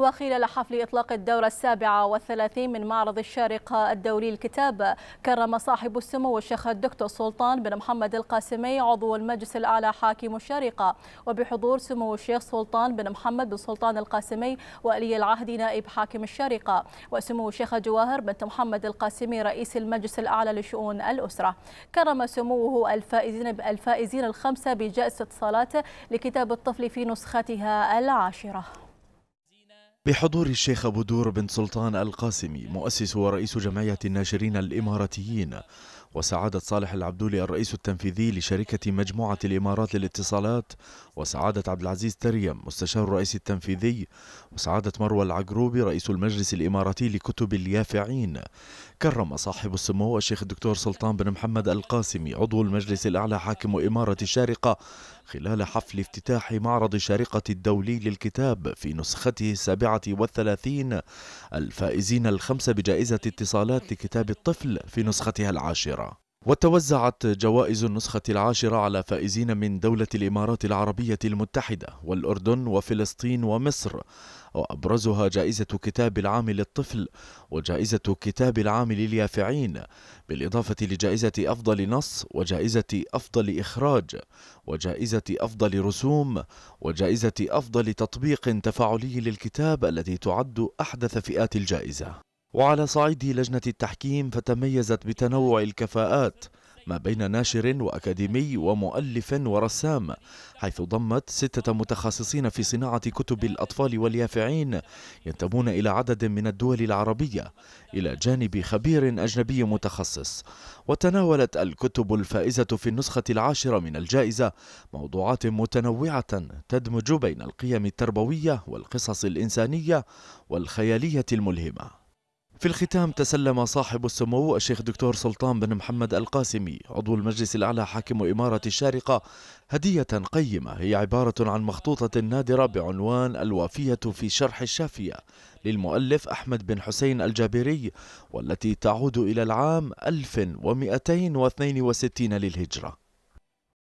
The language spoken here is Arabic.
وخلال حفل إطلاق الدورة السابعة والثلاثين من معرض الشارقة الدوري الكتاب كرم صاحب السمو الشيخ الدكتور سلطان بن محمد القاسمي عضو المجلس الأعلى حاكم الشارقة وبحضور سمو الشيخ سلطان بن محمد بن سلطان القاسمي ولي العهد نائب حاكم الشارقة وسمو الشيخ جواهر بنت محمد القاسمي رئيس المجلس الأعلى لشؤون الأسرة كرم سموه الفائزين الفائزين الخمسة بجائزة صلاة لكتاب الطفل في نسختها العاشرة بحضور الشيخ بدور بن سلطان القاسمي مؤسس ورئيس جمعية الناشرين الإماراتيين وسعادة صالح العبدولي الرئيس التنفيذي لشركة مجموعة الإمارات للاتصالات وسعادة عبد العزيز تريم مستشار الرئيس التنفيذي وسعادة مروى العقروبي رئيس المجلس الإماراتي لكتب اليافعين كرم صاحب السمو الشيخ الدكتور سلطان بن محمد القاسمي عضو المجلس الأعلى حاكم إمارة الشارقة خلال حفل افتتاح معرض الشارقة الدولي للكتاب في نسخته السابعة والثلاثين الفائزين الخمسة بجائزة اتصالات لكتاب الطفل في نسختها العاشرة وتوزعت جوائز النسخة العاشرة على فائزين من دولة الإمارات العربية المتحدة والأردن وفلسطين ومصر وأبرزها جائزة كتاب العام للطفل وجائزة كتاب العام لليافعين بالإضافة لجائزة أفضل نص وجائزة أفضل إخراج وجائزة أفضل رسوم وجائزة أفضل تطبيق تفاعلي للكتاب التي تعد أحدث فئات الجائزة وعلى صعيد لجنة التحكيم فتميزت بتنوع الكفاءات ما بين ناشر وأكاديمي ومؤلف ورسام حيث ضمت ستة متخصصين في صناعة كتب الأطفال واليافعين ينتمون إلى عدد من الدول العربية إلى جانب خبير أجنبي متخصص وتناولت الكتب الفائزة في النسخة العاشرة من الجائزة موضوعات متنوعة تدمج بين القيم التربوية والقصص الإنسانية والخيالية الملهمة في الختام تسلم صاحب السمو الشيخ دكتور سلطان بن محمد القاسمي عضو المجلس الأعلى حاكم إمارة الشارقة هدية قيمة هي عبارة عن مخطوطة نادرة بعنوان الوافية في شرح الشافية للمؤلف أحمد بن حسين الجابري والتي تعود إلى العام 1262 للهجرة